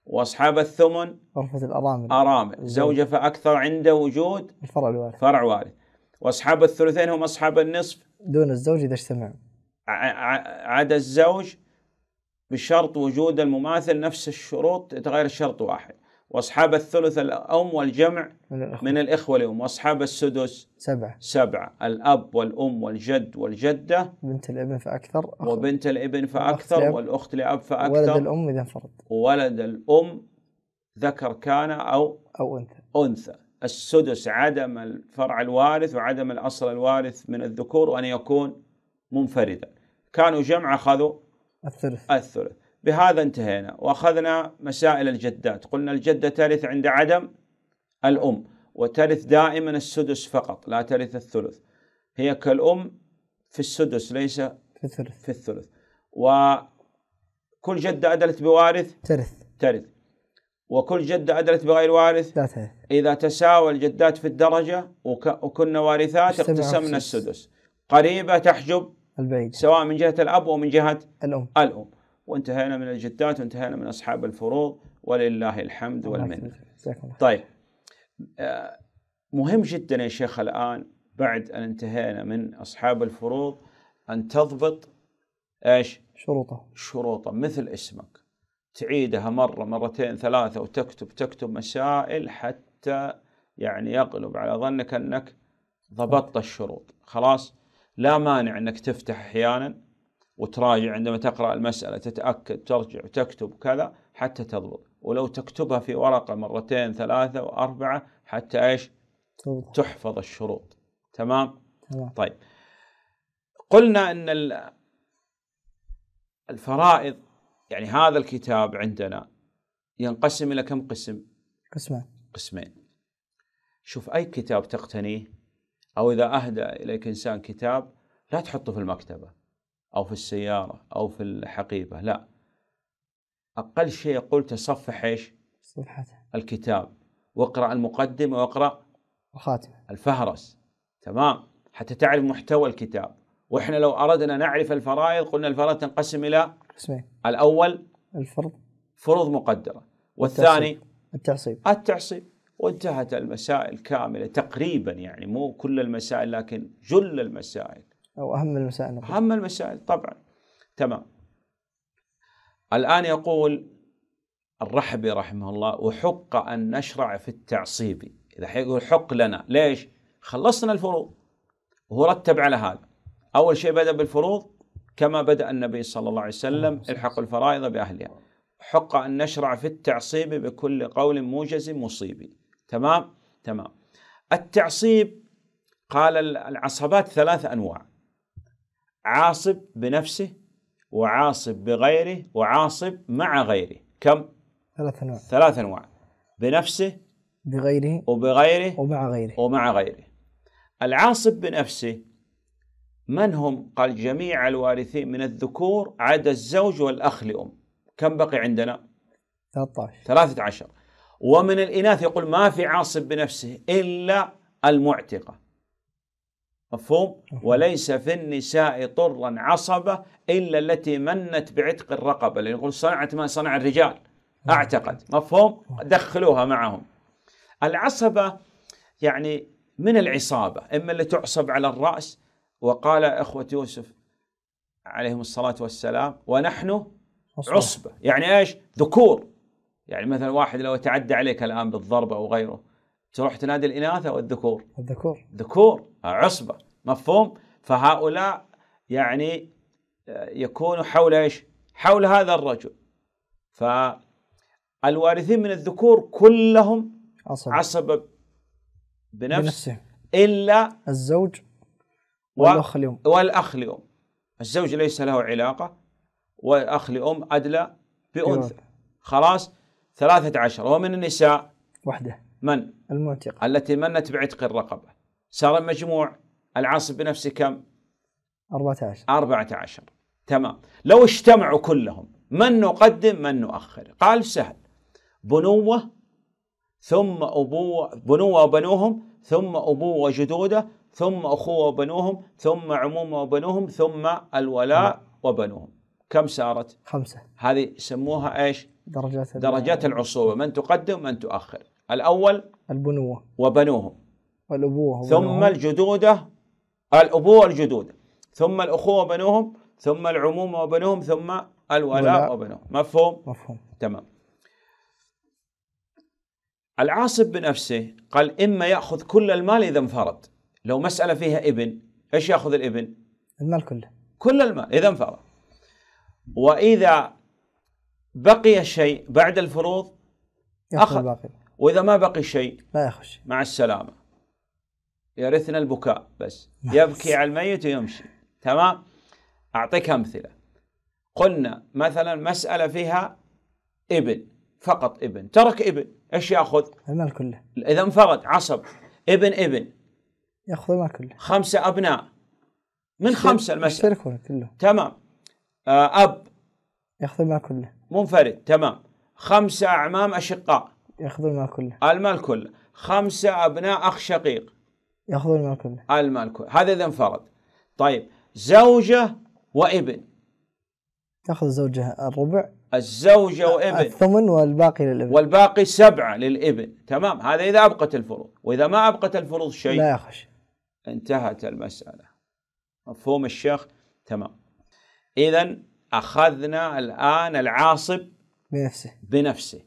وأصحاب الثمن غرفة الأرامل أرامل زوجة فأكثر عند وجود الفرع الوارث فرع وارث وأصحاب الثلثين هم أصحاب النصف دون الزوج إذا اجتمعوا عدا الزوج بشرط وجود المماثل نفس الشروط تغير الشرط واحد واصحاب الثلث الام والجمع من الاخوه اليوم واصحاب السدس سبعه سبعه الاب والام والجد والجده بنت الابن فاكثر وبنت الابن فاكثر والاخت لاب فاكثر ولد الام اذا فرض ولد الام ذكر كان او او انثى انثى السدس عدم الفرع الوارث وعدم الاصل الوارث من الذكور وان يكون منفردا كانوا جمع اخذوا الثلث الثلث بهذا انتهينا واخذنا مسائل الجدات قلنا الجده ترث عند عدم الام وترث دائما السدس فقط لا ترث الثلث هي كالام في السدس ليس في الثلث في الثلث وكل جده ادلت بوارث ترث ترث وكل جده ادلت بغير وارث لا ترث اذا تساوى الجدات في الدرجه وك... وكنا وارثات اقتسمنا السدس قريبه تحجب البعيد سواء من جهه الاب ومن جهه الام الام وانتهينا من الجدات وانتهينا من أصحاب الفروض ولله الحمد والمنة طيب آه، مهم جدا يا شيخ الآن بعد أن انتهينا من أصحاب الفروض أن تضبط إيش شروطه شروطه مثل اسمك تعيدها مرة مرتين ثلاثة وتكتب تكتب مسائل حتى يعني يغلب على ظنك أنك ضبطت الشروط خلاص لا مانع أنك تفتح أحيانا وتراجع عندما تقرأ المسألة تتأكد ترجع تكتب كذا حتى تضبط ولو تكتبها في ورقة مرتين ثلاثة وأربعة حتى إيش تحفظ الشروط تمام طيب قلنا أن الفرائض يعني هذا الكتاب عندنا ينقسم إلى كم قسم قسمين قسمين شوف أي كتاب تقتنيه أو إذا أهدى إليك إنسان كتاب لا تحطه في المكتبة أو في السيارة أو في الحقيبة لا أقل شيء يقول صفح إيش صفحته الكتاب واقرأ المقدمة واقرأ الخاتمة الفهرس تمام حتى تعرف محتوى الكتاب وإحنا لو أردنا نعرف الفرائض قلنا الفرائض تنقسم إلى قسمين الأول الفرض فرض مقدرة والثاني التعصيب التعصيب وانتهت المسائل كاملة تقريبا يعني مو كل المسائل لكن جل المسائل أو أهم المسائل أهم المسائل طبعا تمام الآن يقول الرحبي رحمه الله وحق أن نشرع في التعصيب إذا يقول حق لنا ليش خلصنا الفروض وهو رتب على هذا أول شيء بدأ بالفروض كما بدأ النبي صلى الله عليه وسلم آه، الحق الفرائض بأهلها حق أن نشرع في التعصيب بكل قول موجز مصيب تمام تمام التعصيب قال العصبات ثلاث أنواع عاصب بنفسه وعاصب بغيره وعاصب مع غيره كم؟ ثلاث أنواع ثلاث أنواع بنفسه بغيره وبغيره ومع غيره ومع غيره العاصب بنفسه من هم؟ قال جميع الوارثين من الذكور عدا الزوج والأخ لأم كم بقي عندنا؟ 13 13 ومن الإناث يقول ما في عاصب بنفسه إلا المعتقة مفهوم وليس في النساء طرا عصبة إلا التي منت بعتق الرقبة لأن يقول صنعت ما صنع الرجال أعتقد مفهوم دخلوها معهم العصبة يعني من العصابة إما اللي تعصب على الرأس وقال إخوة يوسف عليهم الصلاة والسلام ونحن عصبة يعني إيش ذكور يعني مثلا واحد لو تعدى عليك الآن بالضرب أو غيره تروح تنادي الإناث أو الذكور الذكور ذكور عصبة مفهوم فهؤلاء يعني آه، يكون حول ايش حول هذا الرجل فالوارثين من الذكور كلهم عصب عصب بنفس بنفسه. الا الزوج والاخ لام والاخ لام الزوج ليس له علاقه والاخ لام ادلى بانثى خلاص ثلاثة عشر ومن النساء وحده من؟ المعتقة التي منت بعتق الرقبة صار المجموع العاصب بنفسه كم؟ 14 14 تمام لو اجتمعوا كلهم من نقدم من نؤخر قال سهل بنوة ثم أبوة بنوة وبنوهم ثم أبوة وجدودة ثم أخوة وبنوهم ثم عمومة وبنوهم ثم الولاء وبنوهم كم صارت؟ خمسة هذه يسموها ايش؟ درجات درجات العصوبة من تقدم من تؤخر الأول البنوة وبنوهم والأبوة وبنوهم. ثم الجدودة الابوه والجدود ثم الاخوه وبنوهم ثم العموم وبنوهم ثم الولاء وبنوهم مفهوم؟ مفهوم تمام العاصب بنفسه قال اما ياخذ كل المال اذا انفرد لو مساله فيها ابن ايش ياخذ الابن؟ المال كله كل المال اذا انفرد واذا بقي شيء بعد الفروض اخذ باقي. واذا ما بقي شيء لا ياخذ شيء مع السلامه يرثنا البكاء بس نعم. يبكي على الميت ويمشي تمام أعطيك أمثلة قلنا مثلا مسألة فيها ابن فقط ابن ترك ابن ايش ياخذ؟ المال كله اذا انفرد عصب ابن ابن ياخذ المال كله خمسه ابناء من خمسه المسألة يشتركون كله تمام آه اب ياخذ المال كله منفرد تمام خمسه اعمام اشقاء ياخذ المال كله المال كله خمسه ابناء اخ شقيق ياخذ المال كله المال كله هذا اذا انفرد طيب زوجه وابن تاخذ زوجها الربع الزوجة وابن الثمن والباقي للابن والباقي سبعة للابن تمام هذا إذا أبقت الفروض وإذا ما أبقت الفروض شيء لا ياخذ انتهت المسألة مفهوم الشيخ تمام إذا أخذنا الآن العاصب بنفسه بنفسه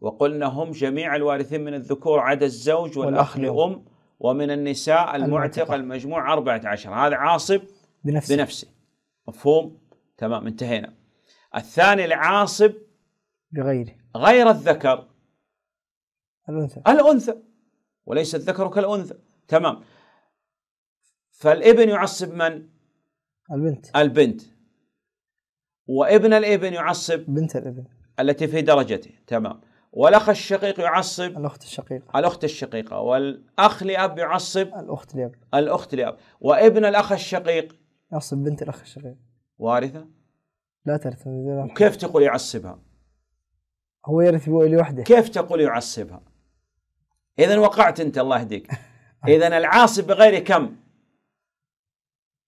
وقلنا هم جميع الوارثين من الذكور عدا الزوج والأخ لأم ومن النساء المعتق المجموع أربعة عشر هذا عاصب بنفسه, بنفسه. مفهوم تمام انتهينا الثاني العاصب بغيره غير الذكر الأنثى الأنثى وليس الذكر كالأنثى تمام فالابن يعصب من؟ البنت البنت وابن الابن يعصب بنت الابن التي في درجته تمام والاخ الشقيق يعصب الاخت الشقيقه الاخت الشقيقه والاخ لاب يعصب الاخت لاب الاخت لاب وابن الاخ الشقيق يعصب بنت الاخ الشقيق وارثه لا ترث وكيف تقول يعصبها هو يرث لوحده كيف تقول يعصبها اذا وقعت انت الله يهديك اذا العاصب بغيره كم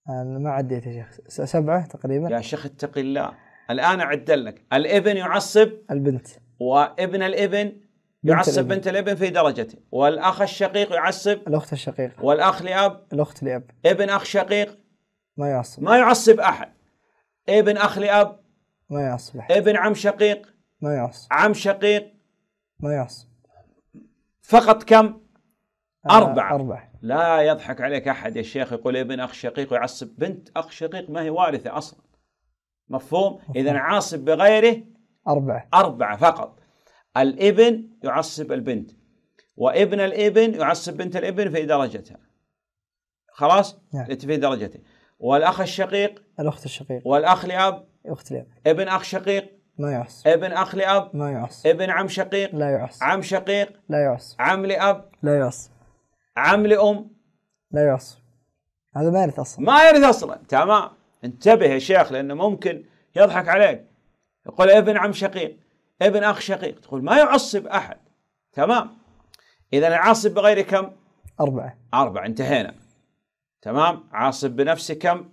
أنا ما عديت يا شيخ سبعة تقريبا يا شيخ اتق الله الآن أعد لك الابن يعصب البنت وابن الابن يعصب بنت الابن في درجته والاخ الشقيق يعصب الاخت الشقيقه والاخ لاب الاخت لاب ابن اخ شقيق ما يعصب ما يعصب احد ابن اخ لاب ما يعصب احد ابن عم شقيق ما يعصب عم شقيق ما يعصب فقط كم؟ آه، أربعة أربعة لا يضحك عليك أحد يا شيخ يقول ابن أخ شقيق ويعصب بنت أخ شقيق ما هي وارثة أصلا مفهوم؟ مفهوم. إذا عاصب بغيره أربعة أربعة فقط الابن يعصب البنت وابن الابن يعصب بنت الابن في درجتها خلاص نعم. في درجته والأخ الشقيق الأخت الشقيق والأخ لأب أخت لأب ابن أخ شقيق ما يعص ابن أخ لأب ما يعص ابن عم شقيق لا يعص عم شقيق لا يعص عم لأب لا يعص عم لأم لا يعص هذا ما يرث أصلا ما يرث أصلا تمام انتبه يا شيخ لأنه ممكن يضحك عليك يقول ابن عم شقيق ابن أخ شقيق تقول ما يعصب أحد تمام إذا العاصب بغيره كم أربعة أربعة انتهينا تمام عاصب بنفسه كم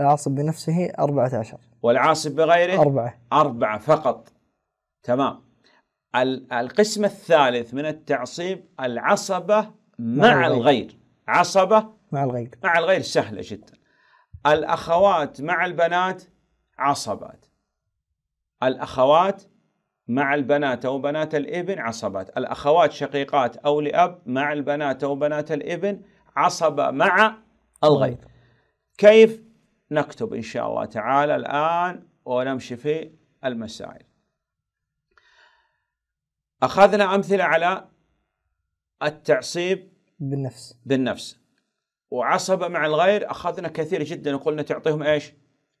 العاصب بنفسه أربعة عشر والعاصب بغيره أربعة أربعة فقط تمام القسم الثالث من التعصيب العصبة مع, مع الغير. الغير عصبة مع الغير مع الغير سهلة جدا الأخوات مع البنات عصبات الأخوات مع البنات أو بنات الابن عصبات الأخوات شقيقات أو لأب مع البنات أو بنات الابن عصبة مع الغير كيف نكتب إن شاء الله تعالى الآن ونمشي في المسائل أخذنا أمثلة على التعصيب بالنفس بالنفس وعصبة مع الغير أخذنا كثير جدا وقلنا تعطيهم إيش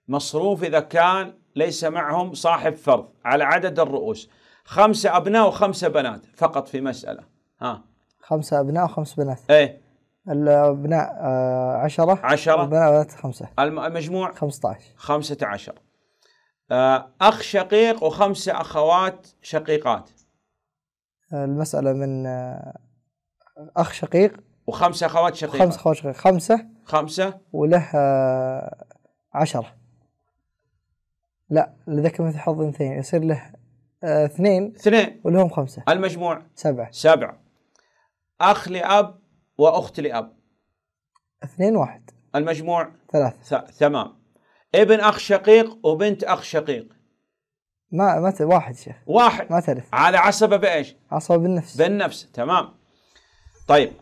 مصروف إذا كان ليس معهم صاحب فرض على عدد الرؤوس خمسة أبناء وخمسة بنات فقط في مسألة ها خمسة أبناء وخمس بنات إيه الأبناء آه عشرة عشرة والبنات بنات خمسة المجموع خمسة عشر خمسة عشر آه، أخ شقيق وخمسة أخوات شقيقات المسألة من آه، أخ شقيق وخمسة أخوات شقيقات خمسة أخوات شقيقات خمسة خمسة وله آه، عشرة لا لذاك مثل حظ اثنين يصير له آه، اثنين اثنين ولهم خمسه المجموع سبعه سبعه اخ لاب واخت لاب اثنين واحد المجموع ثلاثة تمام ابن اخ شقيق وبنت اخ شقيق ما ما واحد شيخ واحد ما تعرف على عصبة بايش؟ عصبة بالنفس بالنفس تمام طيب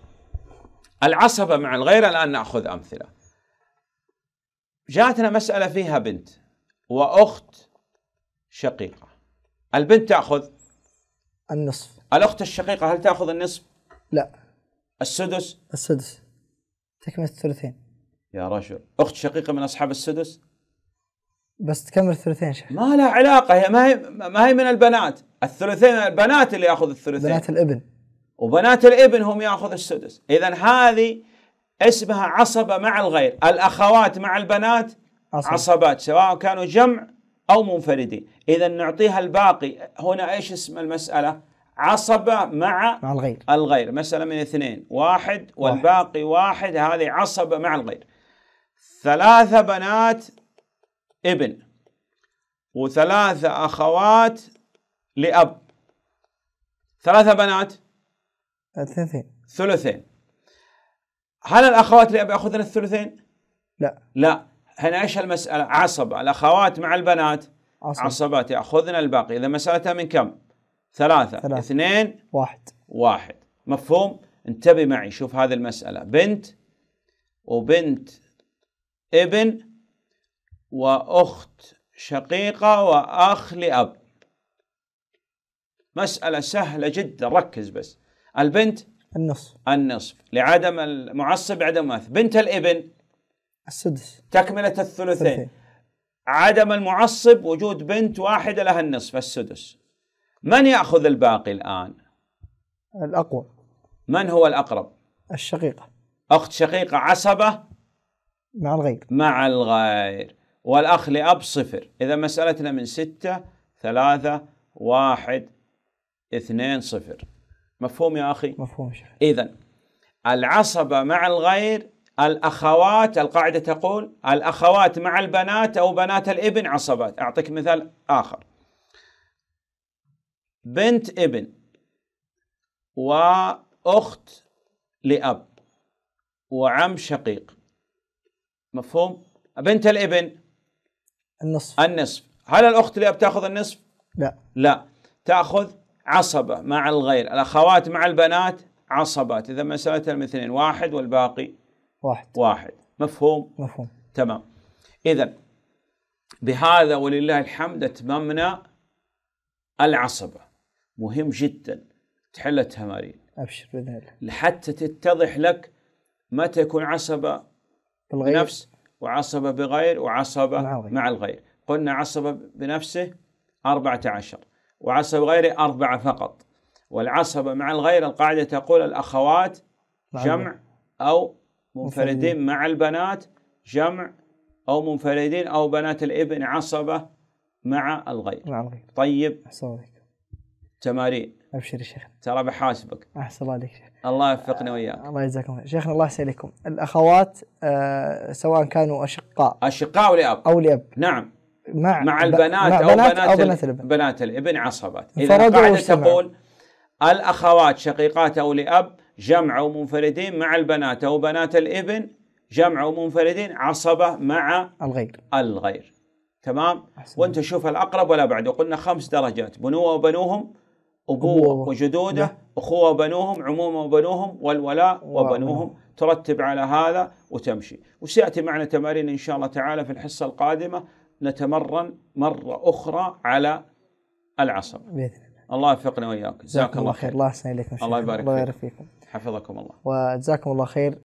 العصبة مع الغير الان ناخذ امثله جاتنا مسألة فيها بنت وأخت شقيقة البنت تأخذ النصف الأخت الشقيقة هل تأخذ النصف؟ لا السدس السدس تكمل الثلثين يا رجل أخت شقيقة من أصحاب السدس؟ بس تكمل الثلثين شيخ ما لها علاقة هي ما هي ما هي من البنات الثلثين البنات اللي ياخذ الثلثين بنات الابن وبنات الابن هم ياخذ السدس إذا هذه اسمها عصبة مع الغير الأخوات مع البنات عصب. عصبات سواء كانوا جمع أو منفردين إذا نعطيها الباقي هنا إيش اسم المسألة عصبة مع, مع الغير الغير مسألة من اثنين واحد والباقي واحد, واحد. هذه عصبة مع الغير ثلاثة بنات ابن وثلاثة أخوات لأب ثلاثة بنات ثلثين ثلثين هل الأخوات لأب يأخذن الثلثين؟ لا لا هنا ايش المساله؟ عصب الاخوات مع البنات عصب. عصبات ياخذن الباقي اذا مسالتها من كم؟ ثلاثة. ثلاثة اثنين واحد واحد مفهوم؟ انتبه معي شوف هذه المسألة بنت وبنت ابن وأخت شقيقة وأخ لأب مسألة سهلة جدا ركز بس البنت النصف النصف لعدم المعصب عدم ماث بنت الابن السدس تكملة الثلثين عدم المعصب وجود بنت واحدة لها النصف السدس من يأخذ الباقي الآن؟ الأقوى من هو الأقرب؟ الشقيقة أخت شقيقة عصبة مع الغير مع الغير والأخ لأب صفر إذا مسألتنا من ستة ثلاثة واحد اثنين صفر مفهوم يا أخي؟ مفهوم شيخ إذا العصبة مع الغير الأخوات القاعدة تقول الأخوات مع البنات أو بنات الابن عصبات أعطيك مثال آخر بنت ابن وأخت لأب وعم شقيق مفهوم؟ بنت الابن النصف النصف هل الأخت لأب تأخذ النصف؟ لا لا تأخذ عصبة مع الغير الأخوات مع البنات عصبات إذا مسألة الاثنين واحد والباقي واحد واحد مفهوم مفهوم تمام إذا بهذا ولله الحمد أتممنا العصبة مهم جدا تحل التمارين أبشر بإذن الله حتى تتضح لك متى يكون عصبة بالغير نفس وعصبة بغير وعصبة مع الغير, مع الغير. قلنا عصبة بنفسه 14 وعصبة بغيره أربعة فقط والعصبة مع الغير القاعدة تقول الأخوات جمع أو منفردين مع البنات جمع أو منفردين أو بنات الابن عصبة مع الغير مع الغير طيب أحسن عليك تمارين أبشر يا شيخ ترى بحاسبك أحسن الله عليك شيخ الله يوفقنا وإياك آه، الله يجزاكم خير شيخنا الله يسعدكم الأخوات آه سواء كانوا أشقاء أشقاء او لأب أو لأب نعم مع, مع البنات مع أو بنات, أو بنات الابن بنات الابن عصبات إذا قاعدة تقول الأخوات شقيقات أو لأب جمع ومنفردين مع البنات أو بنات الابن جمع ومنفردين عصبة مع الغير الغير تمام أحسن. وانت شوف الأقرب ولا بعد وقلنا خمس درجات بنوة وبنوهم أبوة وجدودة نعم. أخوة وبنوهم عمومة وبنوهم والولاء وبنوهم نعم. ترتب على هذا وتمشي وسيأتي معنا تمارين إن شاء الله تعالى في الحصة القادمة نتمرن مرة أخرى على العصب بإذن الله الله يوفقنا وإياك جزاك الله خير الله يحسن إليكم الله يبارك الله فيكم, فيكم. حفظكم الله وجزاكم الله خير